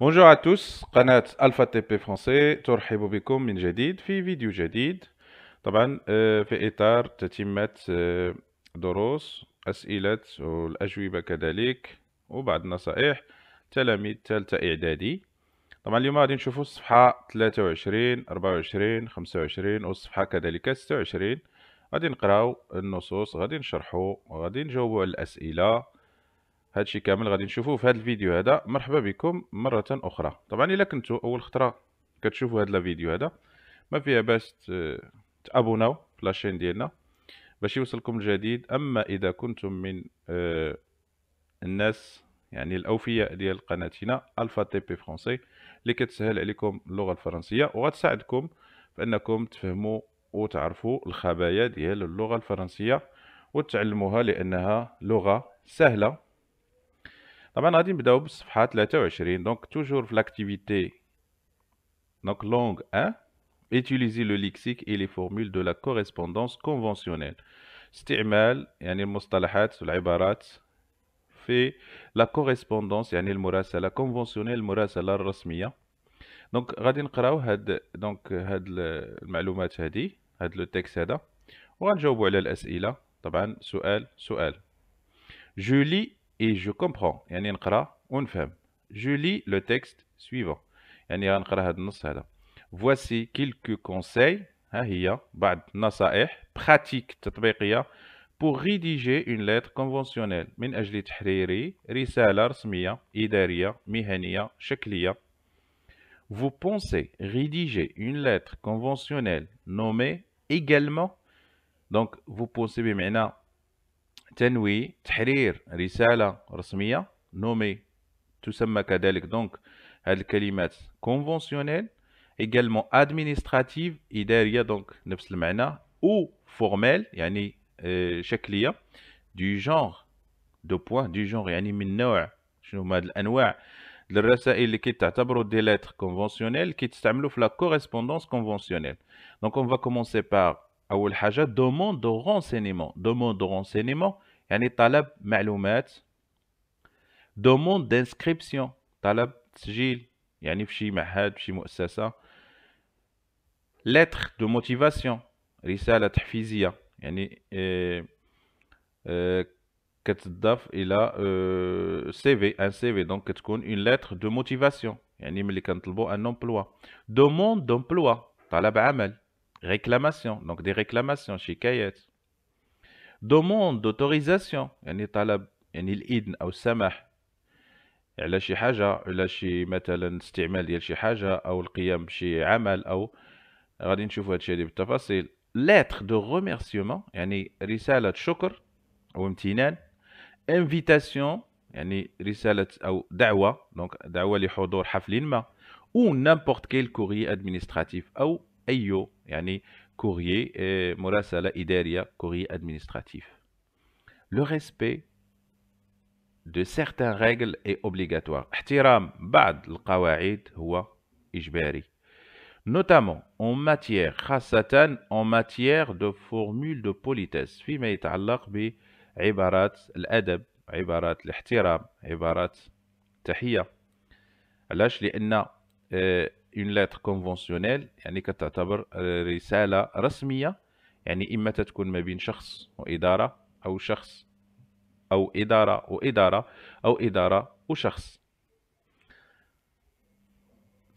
بونجور à tous قناة ألفا تي بي فرونسي ترحب بكم من جديد في فيديو جديد طبعا في إطار تتمة دروس أسئلة والأجوبة كذلك وبعض النصائح تلاميذ ثالثة إعدادي طبعا اليوم غادي نشوفوا الصفحة 23 24 25 والصفحة كذلك 26 غادي نقراو النصوص غادي نشرحو غادي نجاوبو على الأسئلة هادشي كامل غادي نشوفوه في هذا الفيديو هذا مرحبا بكم مره اخرى طبعا الا كنتو اول خطره كتشوفوا هذا الفيديو هذا ما فيها باش تابوناو في لاشين ديالنا باش يوصلكم الجديد اما اذا كنتم من آه، الناس يعني الاوفياء ديال قناتنا الفا تي بي فرونسي اللي كتسهل عليكم اللغه الفرنسيه وغتساعدكم بانكم تفهموا وتعرفوا الخبايا ديال اللغه الفرنسيه وتعلموها لانها لغه سهله طبعا غادي نبداو بالصفحه 23 دونك توجور في لاكتيفيتي دونك لونغ 1 utiliser le lexique et les formules de la correspondance conventionnelle استعمال يعني المصطلحات والعبارات في لا كوريسبوندونس يعني المراسله كونفونسيونيل المراسله الرسميه دونك غادي نقراو هاد دونك هاد المعلومات هادي هاد لو تيكست هذا وغنجاوبوا على الاسئله طبعا سؤال سؤال Je lis et je comprends يعني نقرا ونفهم je lis le texte suivant يعني غنقرا voici quelques conseils ها هي بعض النصائح pratiques تطبيقيه pour rédiger une lettre conventionnelle من تحرير risala Vous pensez rédiger une lettre conventionnelle nommée également Donc vous pensez maintenant. تنوي تحرير رسالة رسمية نومي تسمى كذلك donc هذه الكلمات conventionnel, également administrative إدارية دونك نفس المعنى ou formel, يعني شكلية du genre de poids, du genre, يعني من نوع شنو هما الانواع للرسائل اللي كيتعتبروا دي لتر كونفونسيونيل كيتستعملوا في لا correspondance كونفونسيونيل دونك on va commencer par demande de renseignement d'inscription, demande de y a demande d'inscription, y a d'inscription, y a de demande d'inscription, Il une y a une lettre de motivation Il une demande y a des demande réclamation, donc des réclamations, Kayet. Demande d'autorisation, يعني طلب يعني الإذن أو السماح على شي حاجة على شي مثلا استعمال ديال شي حاجة أو القيام بشي عمل أو غادي نشوفوا هادشي lettre de remerciement يعني رسالة شكر أو امتنان invitation يعني رسالة أو دعوة دونك دعوة لحضور حفل ما ou n'importe quel courrier administratif أو et courrier courrier administratif le respect de certaines règles est obligatoire notamment en matière de formule de politesse اون lettre conventionnelle يعني كتعتبر آه، رساله رسميه يعني اما تتكون ما بين شخص واداره او شخص او اداره واداره او اداره وشخص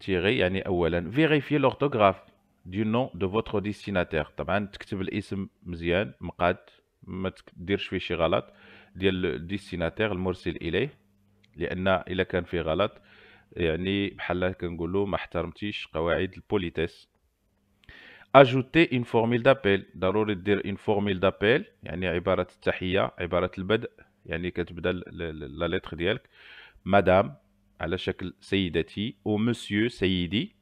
تيغي يعني اولا فيريفي لورتوغراف دو نون دو فوتر ديستيناتير طبعا تكتب الاسم مزيان مقاد ما تديرش فيه شي غلط ديال الديستيناتير المرسل اليه لان الا كان فيه غلط يعني بحال كنقولوا ما احترمتيش قواعد البوليتيس اجوتي اون فورميل دابيل ضروري دير اون فورميل دابيل يعني عباره التحيه عباره البدء يعني كتبدا لا ليتر ديالك مدام على شكل سيدتي او مسيو سيدي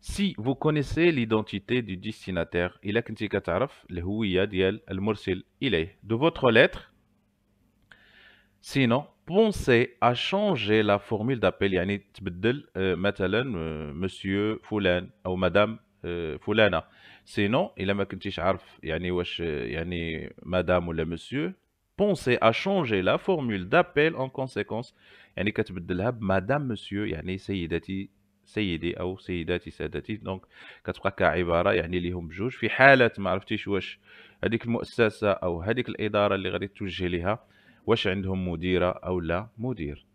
سي فو كونيسي ليدونتيتي دو ديستيناتير الا كنتي كتعرف الهويه ديال المرسل اليه دو فوتر ليتر سينو بونسي ا شونجي لا فورمول دابيل يعني تبدل مثلا مسيو فلان او مدام فلانه سينو الا ما كنتيش عارف يعني واش يعني مدام ولا مسيو بونسي ا شونجي لا فورمول دابيل اون كونسيكونس يعني كتبدلها بمدام مسيو يعني سيدتي سيدي او سيداتي سادتي دونك كتبقى كعباره يعني ليهم بجوج في حاله ما عرفتيش واش هذيك المؤسسه او هذيك الاداره اللي غادي توجه ليها واش عندهم مديرة أو لا مدير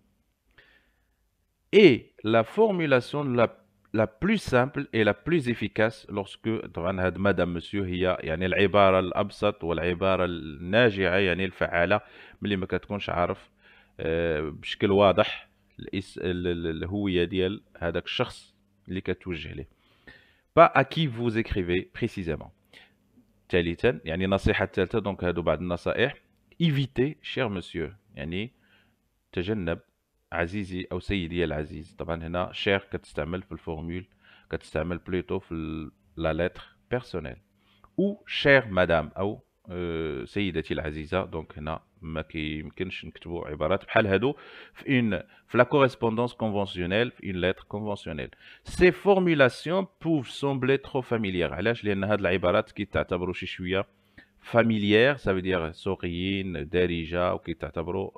Et la formulation la, la plus simple et la plus efficace lorsque طبعا هاد مدام مسيو هي يعني العبارة الأبسط والعبارة الناجعة يعني الفعالة ملي ما كتكونش عارف آه، بشكل واضح الهوية ديال هذاك الشخص اللي كتوجه ليه با à qui vous écrivez ثالثا يعني النصيحه ثالثة دونك هادو بعض النصائح Éviter, cher monsieur, et à nous, t'ajennais, Azizi ou Seyidi El Aziz, t'abandonner, cher, quand tu t'amènes, pour la formule, quand tu t'amènes plutôt, la lettre personnelle. Ou, cher madame, ou euh, Seyidi El Aziza, donc, maintenant, je vais vous donner une question de l'Ibarat, pour la correspondance conventionnelle, une lettre conventionnelle. Ces formulations peuvent sembler trop familières. Je vais vous donner une question de l'Ibarat qui est à Tabarouchechouya. فاميليير سا دير سوقيين دارجه وكي تعتبروا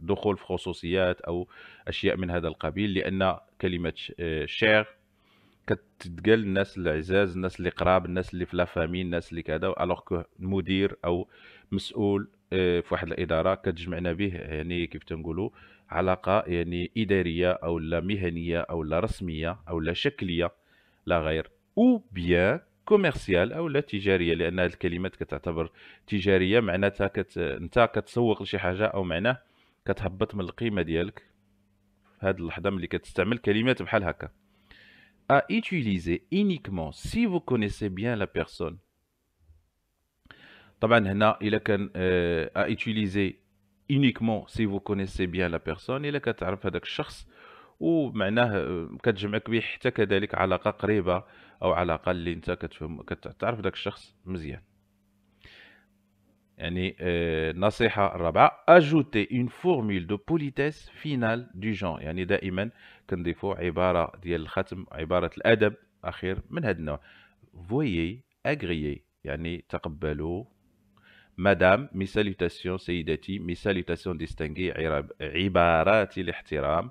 دخول في خصوصيات او اشياء من هذا القبيل لان كلمه شير euh, كتتقال الناس العزاز الناس اللي قراب الناس اللي في لافامي الناس اللي كذا الوغ كو مدير او مسؤول euh, في واحد الاداره كتجمعنا به يعني كيف تنقولوا علاقه يعني اداريه او لا مهنيه او لا رسميه او لا شكليه لا غير او بيان كوميرسيال او لا تجاريه لان هذه الكلمات كتعتبر تجاريه معناتها كت... انت كتسوق لشي حاجه او معناه كتهبط من القيمه ديالك هذه اللحظه ملي كتستعمل كلمات بحال هكا ا ايتيليزي اونيكمون سي فو كونيسي بيان لا بيرسون طبعا هنا الا كان ا ايتيليزي اونيكمون سي فو كونيسي بيان لا بيرسون الا كتعرف هذاك الشخص ومعناه آه، كتجمعك به حتى كذلك علاقه قريبه او على الاقل اللي انت كتفهم كتعرف داك الشخص مزيان يعني النصيحه الرابعه اجوتي اون فورمول دو بوليتيس فينال دو جون يعني دائما كنضيفوا عباره ديال الختم عباره الادب اخير من هذا النوع فويي اغريي يعني تقبلوا مدام مي ساليتاسيون سيدتي مي ساليتاسيون ديستينغي عبارات الاحترام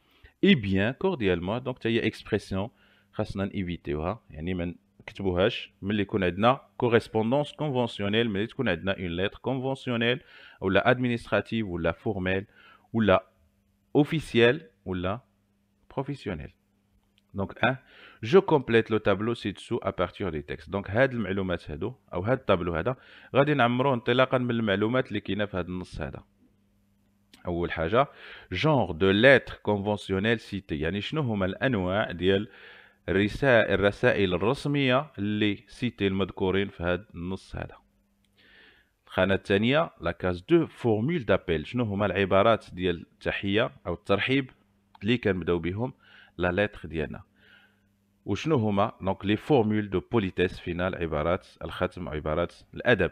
et bien cordialement donc a une expression qu'il faut éviter ouha يعني ما نكتبوهاش correspondance conventionnelle ملي une lettre conventionnelle ou administrative ou la formelle ou la officielle ou professionnelle donc je complète le tableau ci-dessous à partir des textes donc hadl tableau هذو او tableau طابلو هذا غادي نعمروه انطلاقا من المعلومات اول حاجه جونغ دو لتر كونفونسيونيل سيتي يعني شنو هما الانواع ديال الرسائل الرسائل الرسميه اللي سيتي المذكورين في هذا النص هذا الخانه الثانيه لا كاز دو فورمول دابيل شنو هما العبارات ديال التحيه او الترحيب اللي كنبداو بهم لا لتر ديالنا وشنو هما دونك لي فورمول دو بوليتيس فينا العبارات الختم عبارات الادب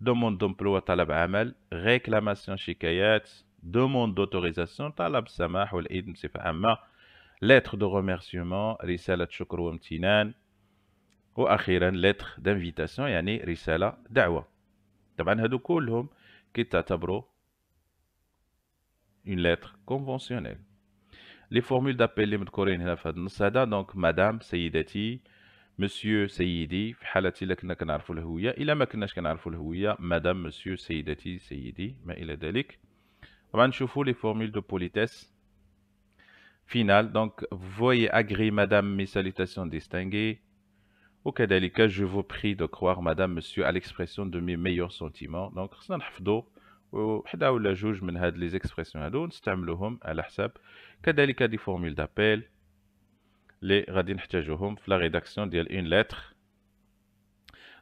demande d'emploi, talab amal, réclamation chikayat, demande d'autorisation, talab samah ou l'idn sifa amma, lettre de remerciement, risala tchokro tinan. ou akhiran, lettre d'invitation, yani risala da'wa. Taban hadou koulhum, kita tabro, une lettre conventionnelle. Les formules d'appel, les mdkorin, hina donc madame, sayidati, Monsieur Seyidi, il y a le Madame, Monsieur, Seyidi, Seyidi. Mais il y a des On voir les formules de politesse. Final. Donc, vous voyez agréé, Madame, mes salutations distinguées. Ou, Kadelika, je vous prie de croire, Madame, Monsieur, à l'expression de mes meilleurs sentiments. Donc, ce n'est pas le cas. Nous avons des juges qui ont fait les expressions. des formules d'appel. Les radins, la rédaction d'une lettre.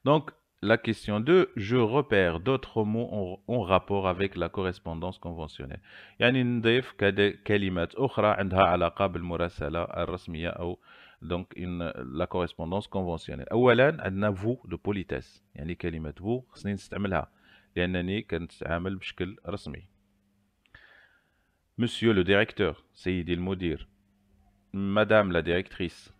Donc, la question 2, je repère d'autres mots en rapport avec la correspondance conventionnelle. Il y a des calimètres d'autres qui sont à la table de la correspondance conventionnelle. La question 2, c'est de politesse. Il y a des calimètres d'autres qui sont à la table de la correspondance Monsieur le directeur, cest à le mot Madame la directrice,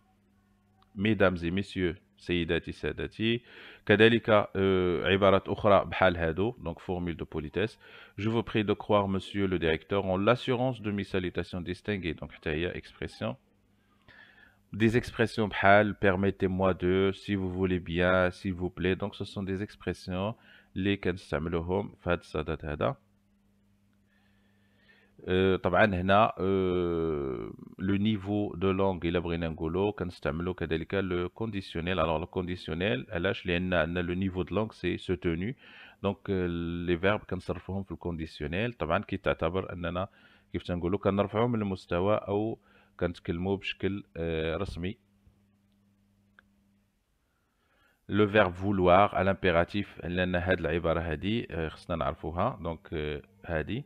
mesdames et messieurs, sayyidati Sadati, كذلك euh, ibarat bhal hado, donc formule de politesse je vous prie de croire monsieur le directeur en l'assurance de mes salutations distinguées donc a expression des expressions bhal, permettez-moi de si vous voulez bien s'il vous plaît donc ce sont des expressions les في Euh, طبعا هنا لو نيفو دو لونغ الا بغينا نقولو كنستعملو كذلك لو كونديسيونيل الوغ لو كونديسيونيل علاش لان عندنا لو نيفو دو لونغ سي سوتوني دونك لي فيرب كنصرفوهم في الكونديسيونيل طبعا كي تعتبر اننا كيف تنقولو كنرفعو من المستوى او كنتكلمو بشكل euh, رسمي لو فيرب فولوار الامبيراتيف لان هاد العباره هادي euh، خصنا نعرفوها دونك هادي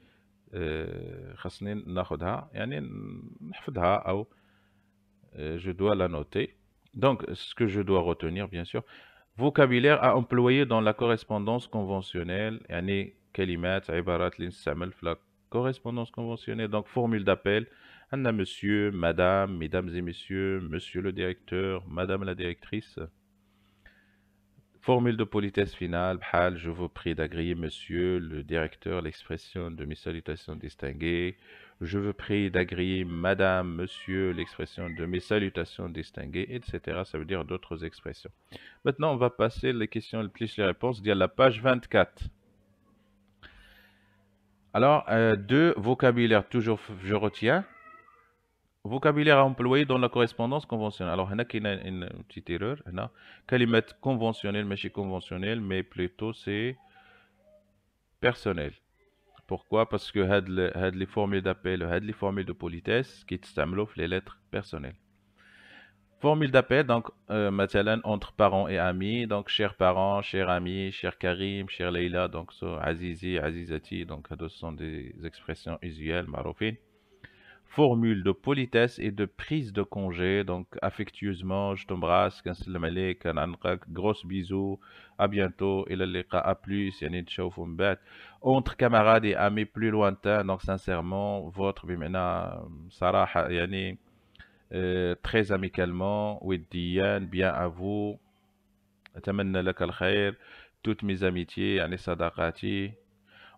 je dois la noter donc ce que je dois retenir bien sûr vocabulaire à employer dans la correspondance conventionnelle يعني كلمات عبارات اللي نستعمل في la correspondance conventionnelle donc formule d'appel عندنا monsieur madame mesdames et messieurs monsieur le directeur madame la directrice Formule de politesse finale, je vous prie d'agréer, monsieur le directeur, l'expression de mes salutations distinguées. Je vous prie d'agréer, madame, monsieur, l'expression de mes salutations distinguées, etc. Ça veut dire d'autres expressions. Maintenant, on va passer les questions, plus les réponses, via la page 24. Alors, euh, deux vocabulaires, toujours je retiens vocabulaire à dans la correspondance conventionnelle. Alors, il y a une petite erreur. Kalimat conventionnel, mais conventionnel, mais plutôt c'est personnel. Pourquoi Parce que had les formules d'appel, had les formules de politesse qui les lettres personnelles. Formule d'appel, donc, euh, entre parents et amis, donc, chers parents, chers amis, chers Karim, chers Leila, donc, Azizi, Azizati, donc, ce sont des expressions usuelles, maroufines formule de politesse et de prise de congé. Donc, affectueusement, je t'embrasse. le gros bisous. À bientôt. Et à plus. Entre camarades et amis plus lointains. Donc, sincèrement, votre bimena, Sarah, euh, très amicalement, oui bien à vous. khair Toutes mes amitiés, yani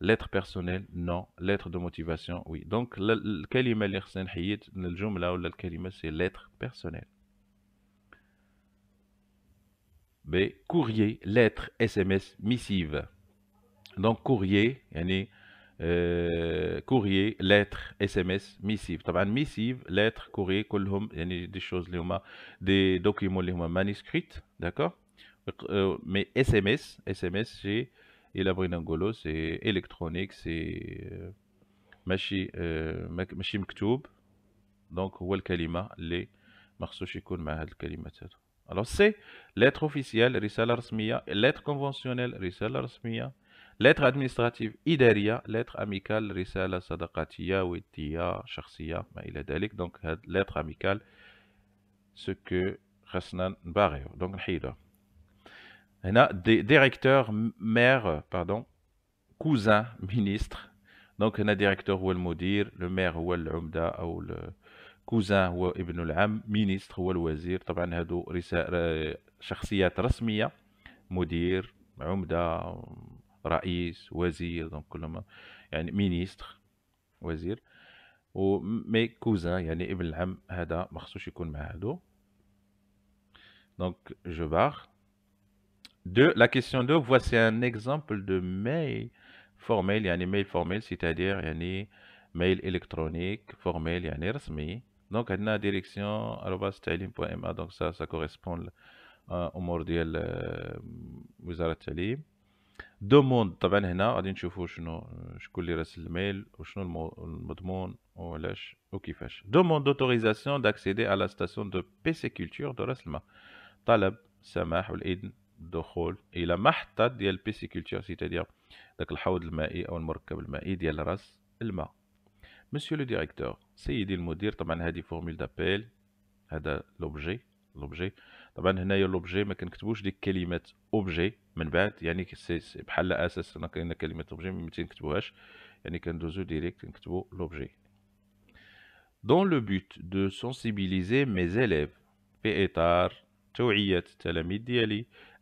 lettre personnelle non lettre de motivation oui donc le kalima c'est lettre personnelle B courrier lettre SMS missive donc courrier euh, courrier lettre SMS missive طبعا missive lettre courrier كلهم يعني des choses اللي des documents اللي هما manuscrits d'accord euh, mais SMS SMS c'est et la Brinangolo, c'est électronique, c'est euh, machine euh, Donc, les Alors, c'est lettre officielle, lettre conventionnelle, lettre administrative, idaria, lettre amicale, risala sadaqatiya, Donc, lettre amicale, ce que Donc, il y a des directeurs, maires, euh, pardon, cousin, ministre. Donc, y a directeur ou le maudir, le maire ou ou le cousin ou ibn al-am, ministre ou le wazir. طبعا هادو شخصيات des مدير عمدة رئيس وزير دونك ministre, يعني cousin, Donc, je deux, la question 2, voici un exemple de mail formel, il y mail formel, c'est-à-dire il a mail électronique formel, il y a un Donc, direction donc ça, ça correspond au التعليم دوموند طبعا هنا غادي d'autorisation d'accéder à la station de PC Culture de Rasma Samah سماح الدخول الى محطه ديال البيسيكولتور سيتادير داك الحوض المائي او المركب المائي ديال راس الماء مسيو لو ديريكتور سيدي المدير طبعا هذه فورمول دابيل هذا لوبجي لوبجي طبعا هنايا لوبجي ما كنكتبوش ديك كلمه اوبجي من بعد يعني بحال اساس انا كاين كلمه اوبجي ما تنكتبوهاش يعني كندوزو ديريكت نكتبو لوبجي dans le but de sensibiliser mes élèves في اطار توعيه التلاميذ ديالي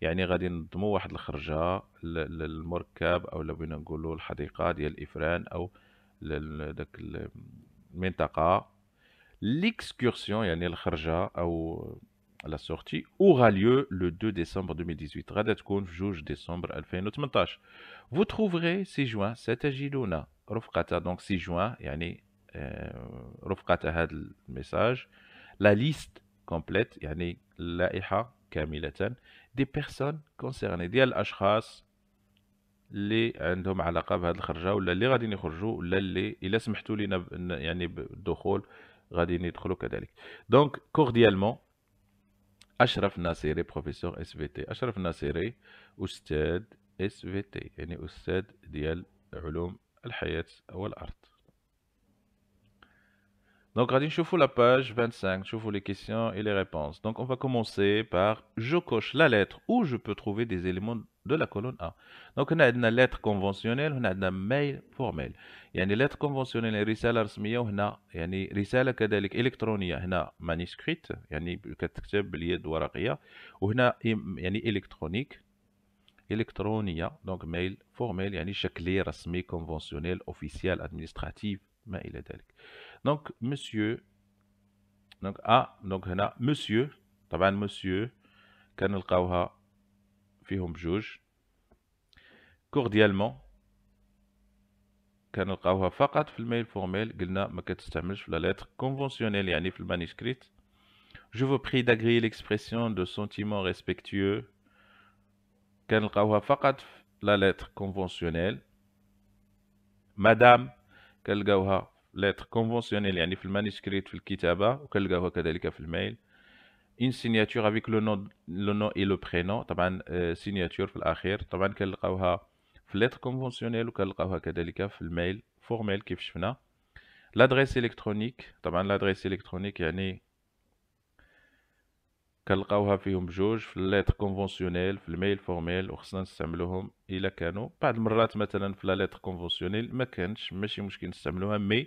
يعني غادي نضموا واحد الخرجه للمركب او لو بغينا نقولوا الحديقه ديال الافران او داك المنطقه ليكسكورسيون يعني الخرجه او لا سورتي اورا ليو لو 2 ديسمبر 2018 غادا تكون في 2 ديسمبر 2018 vous trouverez سي جوان ستجدون رفقه دونك سي جوان يعني آه، رفقه هذا الميساج لا ليست كومبليت يعني اللائحه كامله دي بيرسون كونسيرني ديال الاشخاص اللي عندهم علاقه بهذه الخرجه ولا اللي غاديين يخرجوا ولا اللي الا سمحتوا لينا يعني بالدخول غاديين يدخلوا كذلك دونك كورديالمون اشرف ناصيري بروفيسور اس في تي اشرف ناصيري استاذ اس في تي يعني استاذ ديال علوم الحياه والارض Donc, Radin Choufou, la page 25, Choufou les questions et les réponses. Donc, on va commencer par je coche la lettre où je peux trouver des éléments de la colonne A. Donc, on a une lettre conventionnelle, on a une mail formel. Il y a une lettre conventionnelle, une رسالة رسمية وهنا يعني رسالة كذلك إلكترونية هنا manuscrite يعني كتكتب باليد ورقية وهنا une électronique, إلكترونية donc mail formel يعني شكلي رسمي conventionnel officiel administratif ما إلى ذلك. Donc, monsieur, donc, ah, donc, monsieur, t'as monsieur, quand il y a juge, cordialement, quand il y a fakat, mail formel, il Maket a un maquette, la lettre conventionnelle, il y manuscrit. Je vous prie d'agréer l'expression de sentiments respectueux, quand il y a la lettre conventionnelle, madame, quand il لتر كونفونسيونيل يعني في المانيسكريت في الكتابه وكنلقاوها كذلك في الميل اون سيناتور افيك لو نو لو نو اي لو برينو طبعا سيناتور آه، في الاخير طبعا كنلقاوها في لتر كونفونسيونيل وكنلقاوها كذلك في الميل فورميل كيف شفنا لادريس الكترونيك طبعا لادريس الكترونيك يعني كنلقاوها فيهم بجوج في الليتر كونفونسيونيل في الميل فورميل وخصنا نستعملوهم الا كانوا بعض المرات مثلا في لا ليتر كونفونسيونيل ما كانش ماشي مشكل نستعملوها مي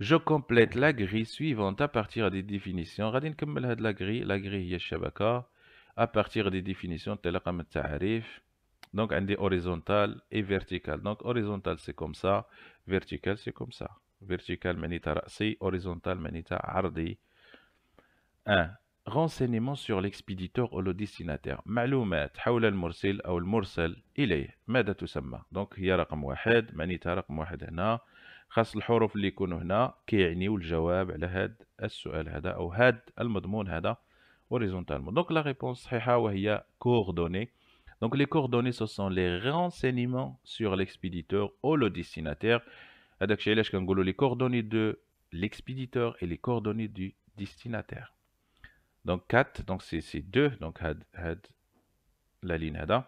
je complète la grille suivante à partir des définitions. Radin Kemmelhad la grille, la grille Yeshabaka, à partir des définitions Telakam Tarif. Donc, horizontal et vertical. Donc, horizontal, c'est comme ça. Vertical, c'est comme ça. Vertical, manita rasi. Horizontal, manita ardi. 1. Renseignements sur l'expéditeur ou le destinataire. Maloumat, haoul al mursil ou al mursil, il est. Mada tout samma. Donc, yarakam wahed, manita rakam un hana horizontalement donc la réponse صحيحه وهي coordonnées donc les coordonnées ce sont les renseignements sur l'expéditeur ou le destinataire هذاك les coordonnées de l'expéditeur et les coordonnées du destinataire donc 4 donc c'est 2 donc la ligne هذا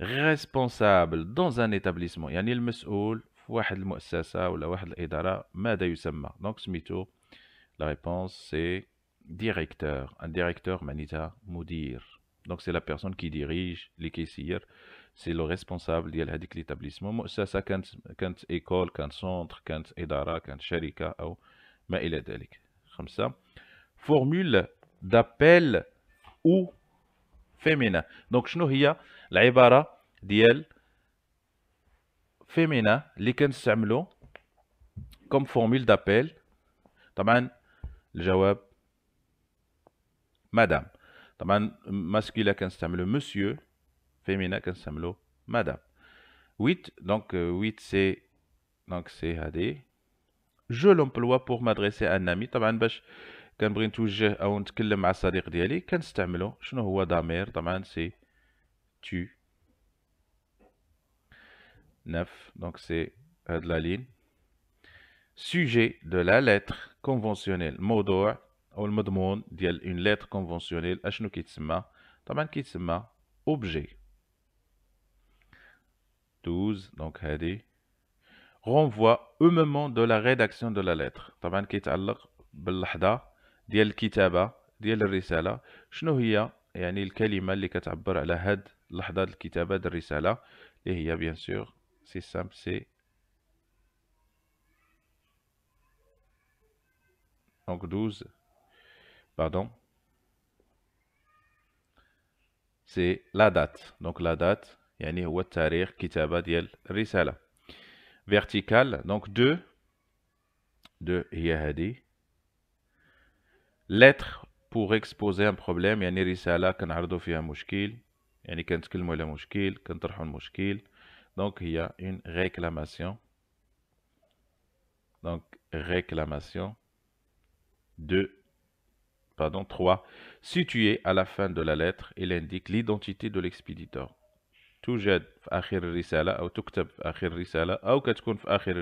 responsable dans un établissement يعني المسؤول واحد المؤسسة ولا واحد الإدارة ماذا يسمى دونك سميتو لا ريبونس سي ديريكتور ان ديريكتور معناتها مدير دونك سي لا بيرسون كي ديريج اللي كيسير سي لو ريسبونسابل ديال هذيك ليتابليسمون مؤسسة كانت كانت ايكول كانت سونتر كانت إدارة كانت شركة أو ما إلى ذلك خمسة فورمول دابيل او فيمينا دونك شنو هي العبارة ديال féminin اللي comme formule d'appel. Taman, madame. الجواب مدام طبعا monsieur. Femina, مسيو féminin كنستعملو madame. 8 donc 8 euh, c'est donc c'est هادي je l'emploie pour m'adresser à un ami طبعا باش كنبغي نتوجه او نتكلم مع الصديق ديالي je شنو هو ضمير Taman c'est tu 9, donc c'est euh, de la ligne. Sujet de la lettre conventionnelle. Modor, ou le mode une lettre conventionnelle. Ashnu kitsma. kitsma. Objet. 12, donc hadi. Renvoie au moment de la rédaction de la lettre. Taman kitallah. Bellahda. Diel kitaba. Diel risala. Shnu hiya. Et anil kalima li katabbar ala had. Lahda kitaba de risala. Et bien sûr c'est simple, c'est... Donc 12, pardon, c'est la date. Donc la date, yani ou tarir kitaba la risala. Vertical, donc 2, 2 yahadi. Lettre pour exposer un problème, yani risala kan ardo fiya mushkil, yani kan tkilmo la mushkil, kan tarhon mushkil. Donc, il y a une réclamation. Donc, réclamation. 2. Pardon, 3. Situé à la fin de la lettre, il indique l'identité de l'expéditeur. توجد في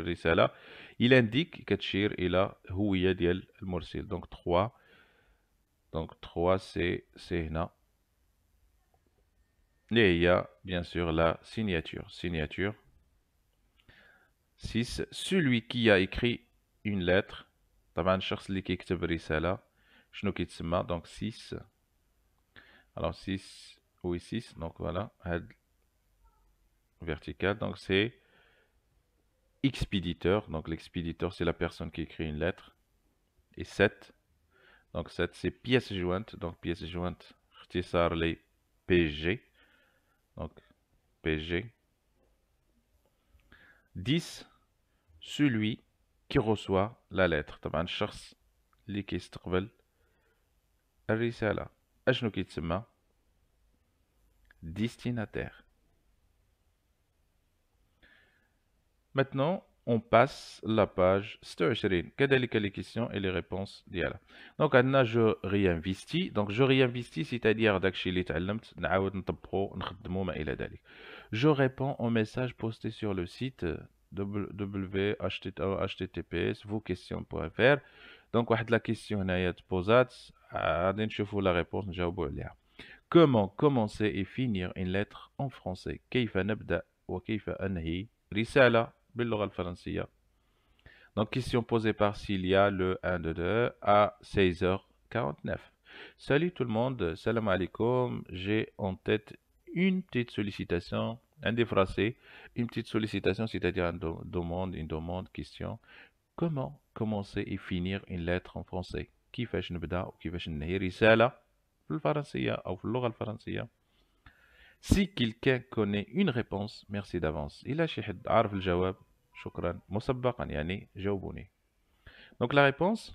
Risala. il indique كتشير ديال 3 donc 3 c'est سي et il y a bien sûr la signature. Signature. 6. Celui qui a écrit une lettre. donc 6 alors 6 oui 6 donc voilà vertical donc c'est expéditeur donc l'expéditeur c'est la personne qui écrit une lettre et 7 donc 7 c'est pièce jointe donc pièce jointe les PG donc PG, 10, celui qui reçoit la lettre. طبعا الشخص اللي كيستقبل اشنو كيتسمى destinataire. Maintenant, on passe la page Quelles sont les questions et les réponses Donc, Anna, je réinvestis. Donc, je réinvestis, c'est-à-dire je réponds aux messages postés sur le site www.https vos Donc, la question est posée. Ah, Nous la réponse. Comment commencer et finir une lettre en français Comment commencer et finir une lettre en français donc, question posée par Cilia, le 1 2 2 à 16h49. Salut tout le monde, salam alaikum. J'ai en tête une petite sollicitation, un des une petite sollicitation, c'est-à-dire une demande, une demande, question. Comment commencer et finir une lettre en français qui fait وكيفاش ننهي ou Si quelqu'un connaît une réponse, merci d'avance. Il شكرا مسبقا يعني جاوبوني دونك لا réponse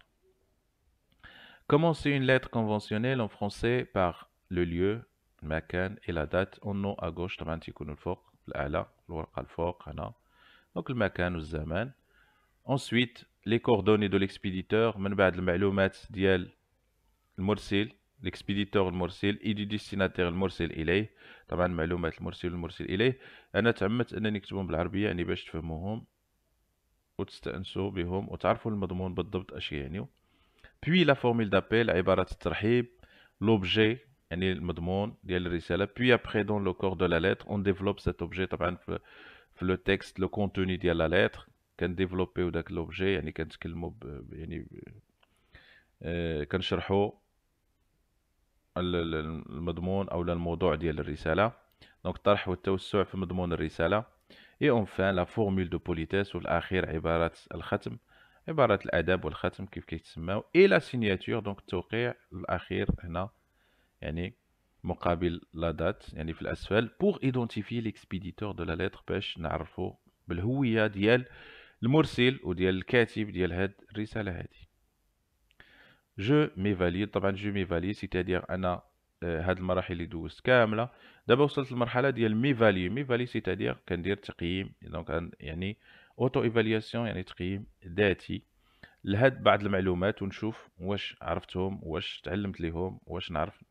كومونسي اون lettre كونفونسيونيل en فرونسي par لو ليو المكان makan et la date. On nom à طبعا تيكون الفوق الأعلى الورقة الفوق هنا. دونك المكان makan والزمان. انسويت لي كوردوني دو ليكسبيديتور من بعد المعلومات ديال المرسل ليكسبيديتور المرسل et du destinataire المرسل إليه. طبعا معلومات المرسل والمرسل إليه. أنا تعمدت أنني نكتبهم بالعربية يعني باش تفهموهم وتستأنسوا بهم وتعرفوا المضمون بالضبط اش يعنيو بوي لا فورميل دابيل عبارة الترحيب لوبجي يعني المضمون ديال الرسالة بوي ابخي دون لو كور دو لا لتر اون ديفلوب سيت اوبجي طبعا في في لو تيكست لو كونتوني ديال لا لتر كنديفلوبيو داك لوبجي يعني كنتكلمو يعني آه، كنشرحو المضمون او الموضوع ديال الرساله دونك الطرح والتوسع في مضمون الرساله Et enfin, la formule de politesse ou l'akhir عبارة الختم عبارة الأدب والختم كيف كيتسماو إي لا سينياتور دونك التوقيع الأخير هنا يعني مقابل لا دات يعني في الأسفل بوغ ايدونتيفي ليكسبيديتور دو لا ليتر باش نعرفو بالهوية ديال المرسل وديال الكاتب ديال هاد الرسالة هادي جو مي فاليد طبعا جو مي فاليد سيتادير أنا هاد المراحل اللي دوزت كامله دابا وصلت للمرحله ديال مي فاليو مي فالي سي تادير كندير تقييم دونك يعني اوتو ايفالياسيون يعني تقييم ذاتي لهاد بعض المعلومات ونشوف واش عرفتهم واش تعلمت ليهم واش نعرف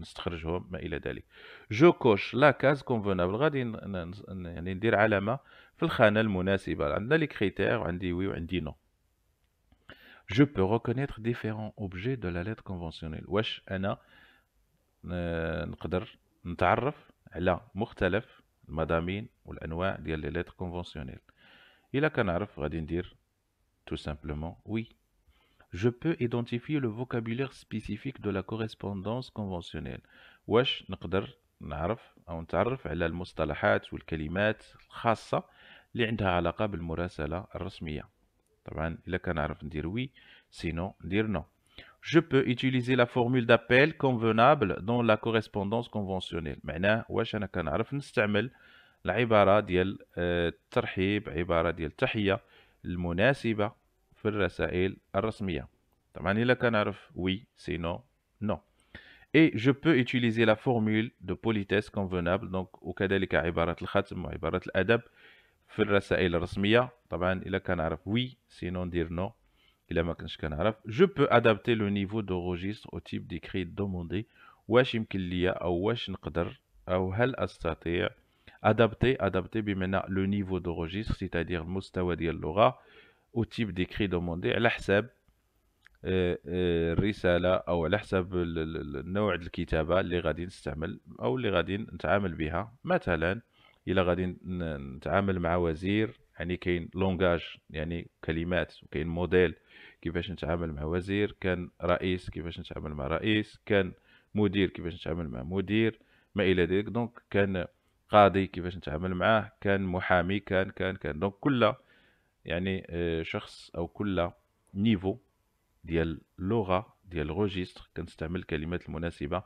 نستخرجهم ما الى ذلك جو كوش لا كاز كونفونابل غادي يعني ندير علامه في الخانه المناسبه عندنا لي كريتير وعندي وي وعندي نو جو بو ريكونيتر ديفيرون اوبجي دو لا ليتر كونفونسيونيل واش انا نقدر نتعرف على مختلف المضامين والانواع ديال لي ليتر كونفونسيونيل الا كنعرف غادي ندير تو سامبلومون وي je peux identifier le vocabulaire spécifique de la correspondance conventionnelle واش نقدر نعرف او نتعرف على المصطلحات والكلمات الخاصه اللي عندها علاقه بالمراسله الرسميه طبعا الا كنعرف ندير وي سينو ندير نو je peux utiliser la formule d'appel convenable dans la correspondance conventionnelle. معناه واش انا كنعرف نستعمل العباره ديال الترحيب عباره ديال المناسبه في الرسائل الرسميه طبعا الا كنعرف وي نو et je peux utiliser la formule de politesse convenable donc عباره الختم وعباره الادب الا ما كنتش كنعرف جو بو ادابتي لو نيفو دو روجيستر او تيب دي كري دوموندي واش يمكن ليا او واش نقدر او هل استطيع ادابتي ادابتي بمعنى لو نيفو دو روجيستر سيتادير المستوى ديال اللغه او تيب دي كري دوموندي على حساب الرساله آه، آه، او على حساب نوع الكتابه اللي غادي نستعمل او اللي غادي نتعامل بها مثلا الا غادي نتعامل مع وزير يعني كاين لونغاج يعني كلمات وكاين موديل كيفاش نتعامل مع وزير كان رئيس كيفاش نتعامل مع رئيس كان مدير كيفاش نتعامل مع مدير ما الى ذلك دونك كان قاضي كيفاش نتعامل معاه كان محامي كان كان كان دونك كل يعني آه، شخص او كل نيفو ديال اللغه ديال الريجستر كنستعمل الكلمات المناسبه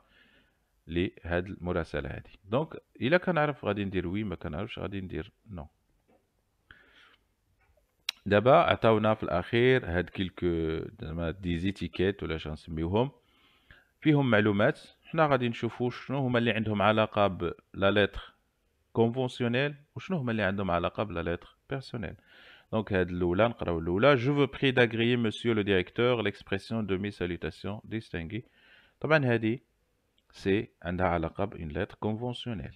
لهاد المراسله هذه دونك الا كنعرف غادي ندير وي ما كنعرفش غادي ندير نو no. D'abord, à la fin de il y a quelques étiquettes où la chance est de faire des informations. Nous allons voir si nous avons la lettre conventionnelle ou si nous avons la lettre personnelle. Donc, nous allons voir ce que nous avons. Je vous prie d'agréer, monsieur le directeur, l'expression de mes salutations distinguées. C'est une lettre conventionnelle.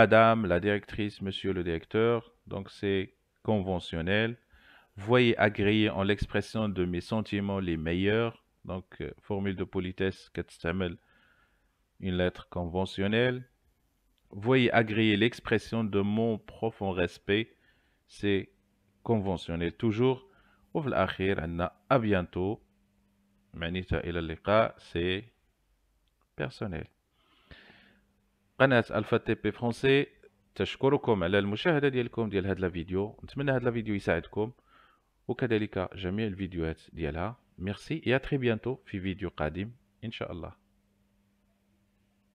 Madame la directrice, Monsieur le directeur, donc c'est conventionnel. Voyez agréer en l'expression de mes sentiments les meilleurs, donc euh, formule de politesse, une lettre conventionnelle. Voyez agréer l'expression de mon profond respect, c'est conventionnel toujours. Au à bientôt. Manita ila c'est personnel. قناة الفا تي بي فرونسي تشكركم على المشاهدة ديالكم ديال هاد الفيديو نتمنى هاد الفيديو يساعدكم وكذلك جميع الفيديوهات ديالها ميرسي يا تري بيانتو في فيديو قادم ان شاء الله